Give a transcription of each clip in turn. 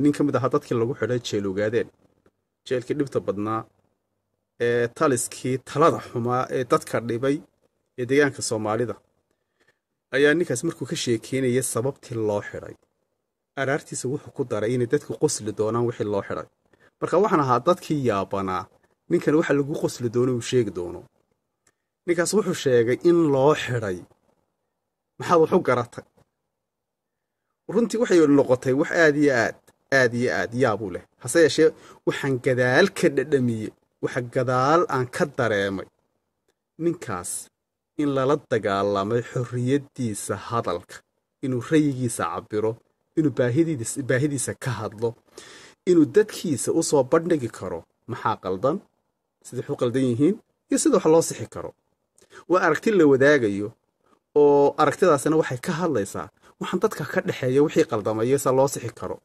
nin ka mid ahaa dadkii lagu xidhay ogaadeen jeelkii dhibta badnaa ee taliskii talada xumaa ee dadka dhibay ee deegaanka soomaalida ayaa ninkaas markuu ka sheekeynaya sababtii loo xidhay araartiisa wuxuu ku daray inay dadku qosli doonaan wixii loo xidhay marka waxaan ahaa dadkii yaabanaa ninkan waxa lagu qosli doono uu sheegi doono ninkaas wuxuu sheegay in loo xidhay maxaad waxu garatay runtii waxay noqotay wax aad iyo aad aad iyo aad yaabuu leh hase yeeshee waxaan gadaal ka dhadhamiyey waxa gadaal aan ka dareemay ninkaas in lala dagaalamay xorriyaddiisa hadalka inuu rayigiisa cabbiro inuu baahidiisa ka hadlo inuu dadkiisa u soo bandhigi karo maxaa qaldan siday u qaldan yihiin iyo sida wax loo sixi karo waa aragti la wadaagayo oo aragtidaasina waxay ka hadlaysaa waxaan dadka ka dhexeeya wixii qaldamayo se loo sixi karo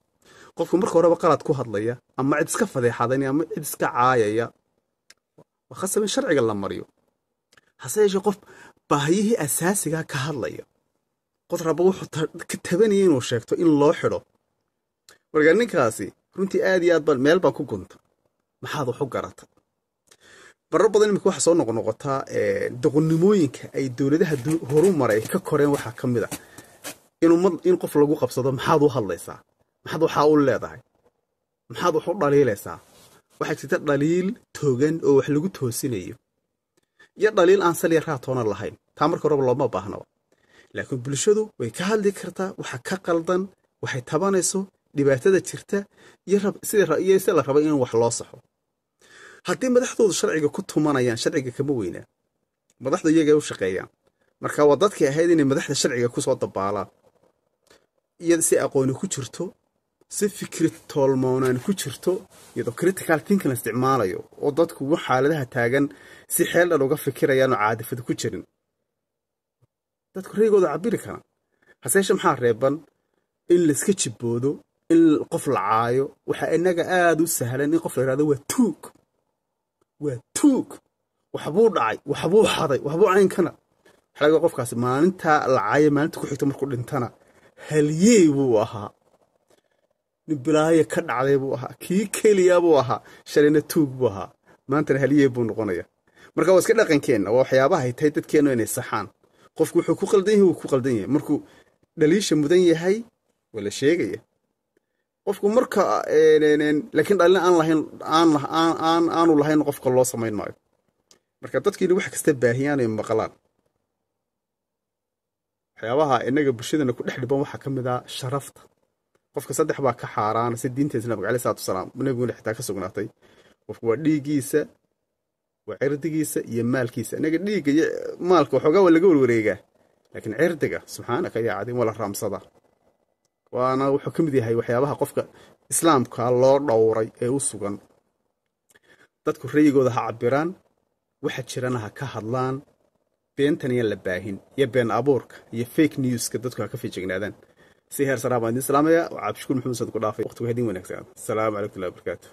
qofku marka horeba qalad ku hadlaya ama cid iska fadeexadanaya ama cid iska caayaya waa khasab in sharciga la mariyo hase yeeshee qof baahiyihii asaasigaa ka hadlaya qof rabba wuxuu ka tabanaya inuu sheegto in loo xidho marka ninkaasi runtii aad iyo aad baan meel baa ku gunta maxaad wax u garata barro badan imika waxaa soo noqnoqotaa doqonnimooyinka ay dowladaha horu ka koreen waxaa ka mid a ah. in qof lagu qabsado maxaad u hadlaysaa maxaad waxaa u leedahay maxaad wax u dhaliilaysaa waxaa jirta dhaliil togan oo wax lagu toosinayo iyo dhaliil aan saliya raatoona lahayn taa marka horeba looma baahnaba laakiin bulshadu way ka hadli kartaa waxa ka qaldan waxay tabanayso dhibaatada jirta iyo se la rabay in wax loo saxo haddii madaxdoodu sharciga ku tumanayaan sharciga kama weynaa madaxdu iyagay u shaqeeyaan marka waa dadkii ahayd inay madaxda sharciga ku dabaalaan iyada si aqooni ku jirto si fikri toolmoonaan ku jirto iyadoo critical tinkin la isticmaalayo oo dadku xaaladaha taagan si xeel dhan uga fikirayaanoo caadifada ku jirin dadku reygooda cabiri karaan haseeshe maxaa reeban in layska jibboodo in qof la caayo waxaa inaga aada u sahlan in qof la yidhahdo waa tuug waa tuug waxbuu dhacay waxbuu xaday waxbuu caynkana waxlaga qofkaasi maalintaa la caaya maalinta ku xigto markuu dhintana halyey buu ahaa dhibbilaayo ka dhacday buu ahaa kii keliyabuu ahaa shalayna tuug buu ahaa maantana haliyey buu noqonaya marka waa iska dhaqankeenna waa waxyaabaha ay dadkeennu inay saxaan qofku wuxuu ku qaldan yahay wuu ku qaldan yahay markuu dhaliisha mudan yahay waa la sheegaya qofku marka laakiin dhalina aan lahayn aan aanu lahayn qofka loo samayn maayo marka dadkiina wax kasta baahiyaan ay maqlaan waxyaabaha inaga bulshadana ku dhex dhiban waxaa ka mid ah sharafta qofka saddex baa ka xaaraana si diintiisa nabig aley salaatu salaam nabiguna xitaa ka sugnaatay qofku waa dhiiggiisa waa cirdigiisa iyo maalkiisa inaga dhiigga iyo maalka waxoogaa laga warwareegaa laakiin cirdiga subxaanaka yaa cadiim waa la waana wuxuu ka mid yahay waxyaabaha qofka islaamka loo dhowray ee u sugan dadku rayigooda ha cabbiraan waxa jirana ha ka hadlaan beentan la baahin iyo been abuurka iyo fake newska dadku ha ka fijignaadaan si heer saraan baa idin salaamaya oo cabdishukuur maxamed sad ku dhaafay waqtigu hedin wanaagsanaan asalaamu calaykum warahmatullahi barakaatu